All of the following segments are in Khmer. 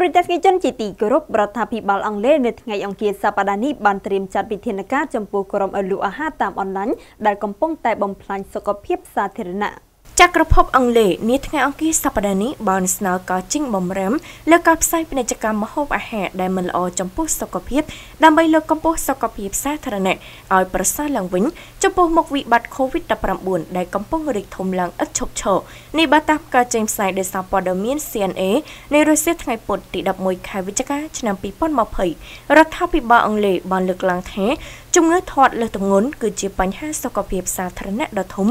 ទូរិតទេសនិកជនជាទីគោរពរដ្ឋាភិបាលអង់គ្លេសនៅថ្ងៃអង្គារសប្តាហ៍នេះបានត្រៀមចាត់វិធានការចំពោះក្រុមអលូអាហារតាមអនឡាញដែលកំពុងតែបំផ្លាញសុខភាពសាធារណៈ។ចក្រភពអង់គ្លេសនាថ្ងៃអង្គារសប្តាហ៍នេះបានស្នើការជិញបំរាមលើការផ្សាយពាណិជ្ជកម្មម្ហូបអាហារដែលមិនល្អចំពោះសុខភាពដើម្បីលើកកម្ពស់សុខភាពសាធារណៈឲ្យប្រសើរឡើងវិញចំពោះមុខវិបត្តិ COVID-19 ដែលកំពុងរីកធំឡើងឥតឈប់ឈរនេះបើតាមការចេញផ្សាយដោយសារព័ត៌មាន CNA នៃរុស្ស៊ីថ្ងៃពុធទី11ខែវិច្ឆិកាឆ្នាំ2020រដ្ឋាភិបាលអង់គ្លេសបានលើកឡើងថា ជំងឺធាត់លើសទម្ងន់គឺជាបញ្ហាសុខភាពសាធារណៈដ៏ធំ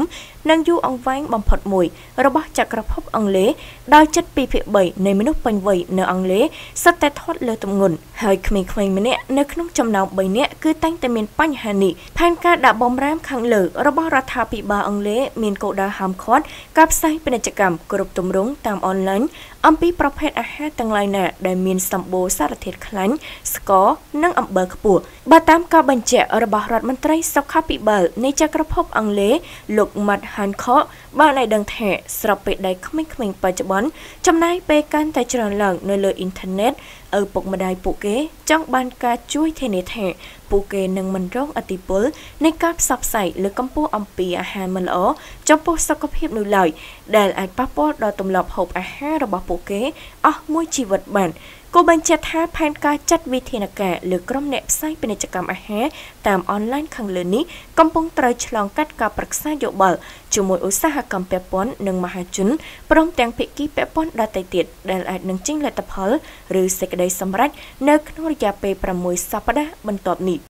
និងយូរអង្វែងបំផុត61របស់ចក្រភព អង់គ្លេសដោយចិត្ត2/3នៃ មនុស្សពេញវ័យនៅអង់គ្លេសសិតតែធាត់លើទម្ងន់ហើយក្មេងៗម្នាក់នៅក្នុងចំណោម3នាក់គឺតែងតែមានបញ្ហានេះផែនការដាក់បំរាមខាងលើ របស់រដ្ឋាភិបាលអង់គ្លេសមានគោលដៅហាមឃាត់ការផ្សាយពាណិជ្ជកម្មគ្រប់ទម្រង់តាមអនឡាញអំពីប្រភេទអាហារទាំងឡាយណាដែលមានសម្បូរសារធាតុខ្លាញ់ស្ករនិងអំបិលខ្ពស់បើតាមការបញ្ជាក់របស់រដ្ឋមន្ត្រីសុខាភិបាលនៃចក្រភពអង់គ្លេសលោក Matt Hancock បានឲ្យដឹងថាស្របពេលដែលក្មេងៗបច្ចុប្បន្នចំណាយពេលកាន់តែច្រើនឡើងនៅលើអ៊ីនធឺណិតឪពុកម្ដាយពួកគេ ចង់បានការជួយធានាថាពួកគេនឹងមិនរងឥទ្ធិពលនៃការផ្សព្វផ្សាយលើកម្ពស់អំពីអាហារមិនល្អចំពោះសុខភាពនោះឡើយដែលអាចប៉ះពាល់ដល់ទម្លាប់ហូបអាហាររបស់ពួកគេអស់មួយជីវិតបានគូបញ្ជាក់ថាផែនការចាត់វិធានការលើក្រុមអ្នកផ្សាយពាណិជ្ជកម្មអាហារតាមអនឡាញខាងលើនេះកំពុងត្រូវឆ្លងកាត់ការប្រឹក្សាយោបល់ជាមួយឧស្សាហកម្មពាក់ព័ន្ធនិងមហាជនព្រមទាំងភាគីពាក់ព័ន្ធដទៃទៀតដែលអាចនឹងចេញលទ្ធផលឬសេចក្តីសម្រេចនៅក្នុងរយៈពេល6សប្តាហ៍បន្ទាប់នេះ។